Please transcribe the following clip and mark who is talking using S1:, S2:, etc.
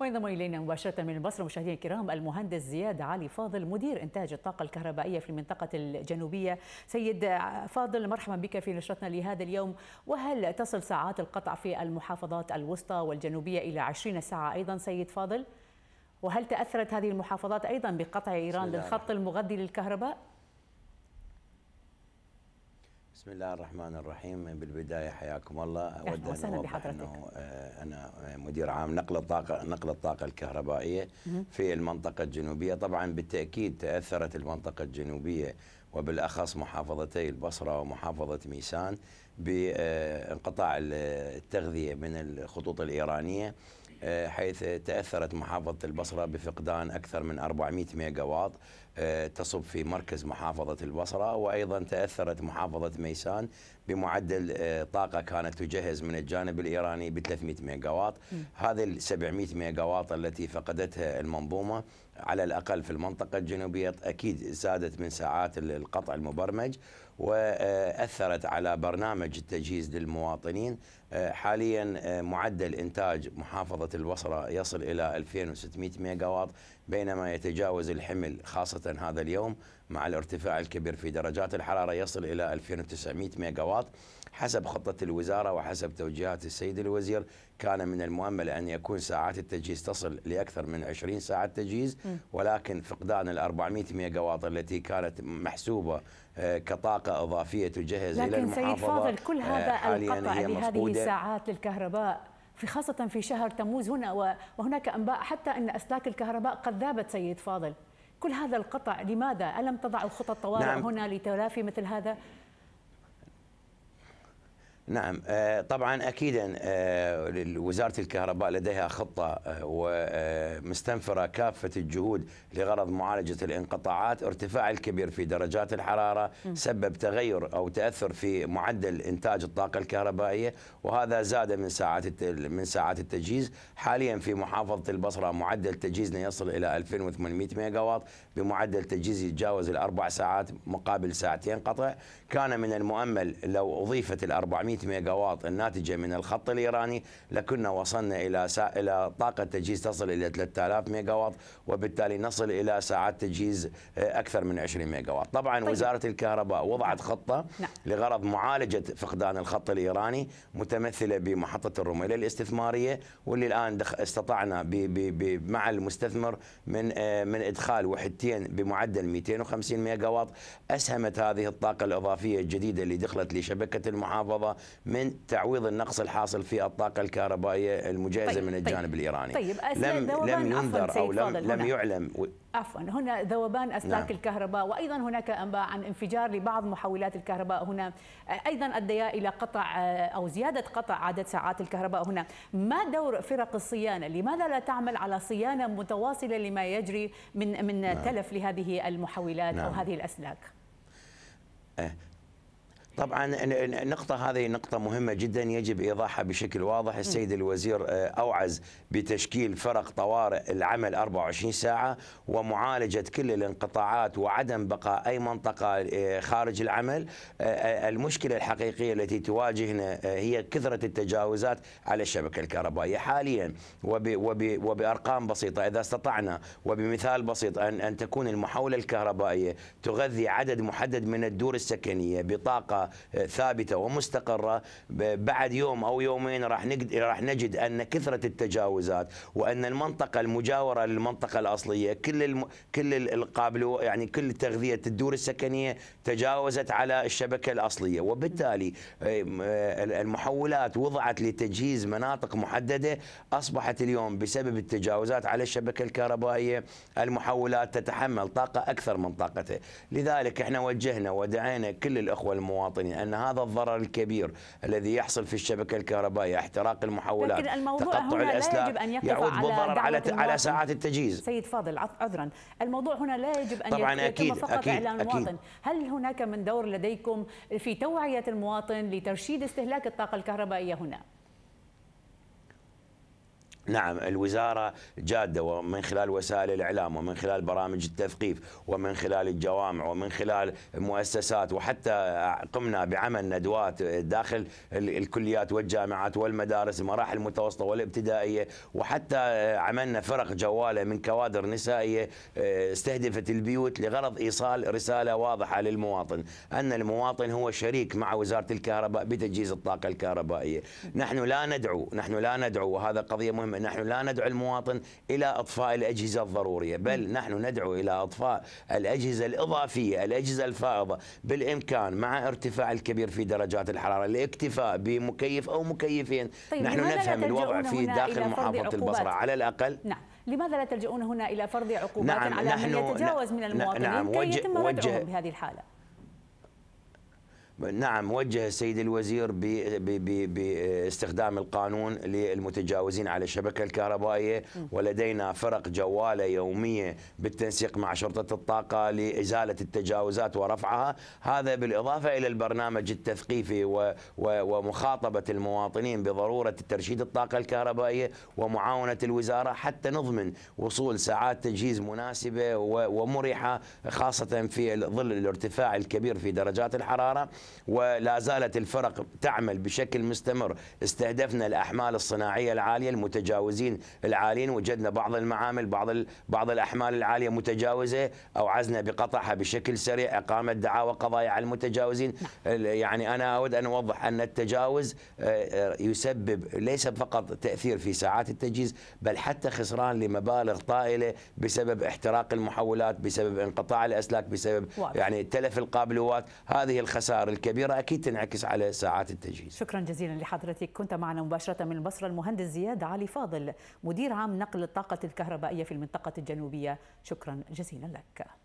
S1: وينضم الينا مباشره من البصره مشاهدينا الكرام المهندس زياد علي فاضل مدير انتاج الطاقه الكهربائيه في المنطقه الجنوبيه. سيد فاضل مرحبا بك في نشرتنا لهذا اليوم وهل تصل ساعات القطع في المحافظات الوسطى والجنوبيه الى 20 ساعه ايضا سيد فاضل؟ وهل تاثرت هذه المحافظات ايضا بقطع ايران للخط المغذي للكهرباء؟
S2: بسم الله الرحمن الرحيم بالبداية حياكم الله أود أن أوضح أنه آه، أنا آه، مدير عام نقل الطاقة نقل الطاقة الكهربائية في المنطقة الجنوبية طبعا بالتأكيد تأثرت المنطقة الجنوبية وبالأخص محافظتي البصرة ومحافظة ميسان بانقطاع التغذية من الخطوط الإيرانية آه، حيث تأثرت محافظة البصرة بفقدان أكثر من 400 ميجا واط تصب في مركز محافظة البصرة وأيضا تأثرت محافظة ميسان بمعدل آه، طاقة كانت تجهز من الجانب الإيراني ب 300 ميجاوات هذه ال 700 ميجاوات التي فقدتها المنظومة على الأقل في المنطقة الجنوبية أكيد زادت من ساعات القطع المبرمج وأثرت آه، على برنامج التجهيز للمواطنين آه، حاليا معدل إنتاج محافظة البصرة يصل إلى 2600 ميجاوات بينما يتجاوز الحمل خاصة هذا اليوم مع الارتفاع الكبير في درجات الحرارة يصل إلى 2900 ميجاوات حسب خطة الوزارة وحسب توجيهات السيد الوزير كان من المؤمل أن يكون ساعات التجهيز تصل لأكثر من 20 ساعة تجهيز ولكن فقدان ال 400 ميجاوات التي كانت محسوبة آه، كطاقة إضافية تجهز إلى المحافظة لكن سيد فاضل كل آه، هذا القطع بهذه الساعات
S1: للكهرباء في خاصة في شهر تموز هنا وهناك أنباء حتى أن أسلاك الكهرباء قد ذابت سيد فاضل كل هذا القطع لماذا ألم تضع الخطط طوارئ نعم. هنا لتلافي مثل هذا
S2: نعم آه، طبعا اكيدا آه، وزاره الكهرباء لديها خطه آه، ومستنفره كافه الجهود لغرض معالجه الانقطاعات، ارتفاع الكبير في درجات الحراره سبب تغير او تاثر في معدل انتاج الطاقه الكهربائيه وهذا زاد من ساعات من ساعات التجهيز، حاليا في محافظه البصره معدل تجهيزنا يصل الى 2800 ميجا واط بمعدل تجهيز يتجاوز الاربع ساعات مقابل ساعتين قطع، كان من المؤمل لو اضيفت ال 400 ميجا واط الناتجة من الخط الإيراني لكنا وصلنا إلى سا... إلى طاقة تجهيز تصل إلى 3000 ميجا واط وبالتالي نصل إلى ساعات تجهيز آه، أكثر من 20 ميجا واط طبعا طيب. وزارة الكهرباء وضعت خطة نعم. لغرض معالجة فقدان الخط الإيراني متمثلة بمحطة الرميلة الاستثمارية واللي الآن دخ... استطعنا ب... ب... ب... مع المستثمر من آه، من إدخال وحدتين بمعدل 250 ميجا واط أسهمت هذه الطاقة الإضافية الجديدة اللي دخلت لشبكة المحافظة من تعويض النقص الحاصل في الطاقه الكهربائيه المجهزه طيب من طيب. الجانب طيب الايراني طيب لم لم ينذر او لم, لم يعلم
S1: عفوا هنا ذوبان اسلاك نعم. الكهرباء وايضا هناك انباء عن انفجار لبعض محولات الكهرباء هنا ايضا اديا الى قطع او زياده قطع عدد ساعات الكهرباء هنا ما دور فرق الصيانه لماذا لا تعمل على صيانه متواصله لما يجري من من نعم. تلف لهذه المحولات نعم. او هذه الاسلاك
S2: أه، طبعا النقطة هذه نقطة مهمة جدا يجب إيضاحها بشكل واضح السيد الوزير آه، أوعز بتشكيل فرق طوارئ العمل 24 ساعة ومعالجة كل الانقطاعات وعدم بقاء أي منطقة آه، خارج العمل آه، المشكلة الحقيقية التي تواجهنا هي كثرة التجاوزات على الشبكة الكهربائية حاليا وبأرقام بسيطة إذا استطعنا وبمثال بسيط أن تكون المحاولة الكهربائية تغذي عدد محدد من الدور السكنية بطاقة ثابته ومستقره بعد يوم او يومين راح راح نجد ان كثره التجاوزات وان المنطقه المجاوره للمنطقه الاصليه كل الم... كل القابل يعني كل تغذيه الدور السكنيه تجاوزت على الشبكه الاصليه وبالتالي إيه، إيه، المحولات وضعت لتجهيز مناطق محدده اصبحت اليوم بسبب التجاوزات على الشبكه الكهربائيه المحولات تتحمل طاقه اكثر من طاقتها لذلك احنا وجهنا ودعينا كل الاخوه المواطنين المواطنين أن هذا الضرر الكبير الذي يحصل في الشبكة الكهربائية احتراق المحولات لكن الموضوع تقطع هنا الأسلاك لا يجب أن يقف يعود بالضرر على, على ساعات التجهيز
S1: سيد فاضل عذرا الموضوع هنا لا يجب أن طبعا يتم أكيد فقط أكيد إعلان أكيد المواطن هل هناك من دور لديكم في توعية المواطن لترشيد استهلاك الطاقة الكهربائية هنا؟
S2: نعم الوزارة جادة ومن خلال وسائل الإعلام ومن خلال برامج التثقيف ومن خلال الجوامع ومن خلال مؤسسات وحتى قمنا بعمل ندوات داخل الكليات والجامعات والمدارس المراحل المتوسطة والابتدائية وحتى عملنا فرق جوالة من كوادر نسائية آه، استهدفت البيوت لغرض إيصال رسالة واضحة للمواطن أن المواطن هو شريك مع وزارة الكهرباء بتجهيز الطاقة الكهربائية نحن لا ندعو نحن لا ندعو وهذا قضية مهمة نحن لا ندعو المواطن إلى أطفاء الأجهزة الضرورية بل نحن ندعو إلى أطفاء الأجهزة الإضافية الأجهزة الفائضة بالإمكان مع ارتفاع الكبير في درجات الحرارة الاكتفاء بمكيف أو مكيفين طيب نحن نفهم الوضع في داخل محافظة البصرة على الأقل
S1: نعم لماذا لا تلجؤون هنا إلى فرض عقوبات نعم على من يتجاوز من المواطنين نعم كي يتم ردعهم بهذه الحالة
S2: نعم وجه السيد الوزير باستخدام القانون للمتجاوزين على الشبكة الكهربائية ولدينا فرق جوالة يومية بالتنسيق مع شرطة الطاقة لإزالة التجاوزات ورفعها هذا بالإضافة إلى البرنامج التثقيفي ومخاطبة المواطنين بضرورة ترشيد الطاقة الكهربائية ومعاونة الوزارة حتى نضمن وصول ساعات تجهيز مناسبة ومريحة خاصة في ظل الارتفاع الكبير في درجات الحرارة ولا زالت الفرق تعمل بشكل مستمر استهدفنا الأحمال الصناعية العالية المتجاوزين العاليين وجدنا بعض المعامل بعض بعض الأحمال العالية متجاوزة أو عزنا بقطعها بشكل سريع إقامة دعاوى قضايا على المتجاوزين يعني أنا أود أن أوضح أن التجاوز آه، آه، يسبب ليس فقط تأثير في ساعات التجهيز بل حتى خسران لمبالغ طائلة بسبب احتراق المحولات بسبب انقطاع الأسلاك بسبب يعني تلف القابلوات هذه الخسائر الكبيره اكيد تنعكس على ساعات التجهيز.
S1: شكرا جزيلا لحضرتك، كنت معنا مباشره من البصره المهندس زياد علي فاضل مدير عام نقل الطاقه الكهربائيه في المنطقه الجنوبيه، شكرا جزيلا لك.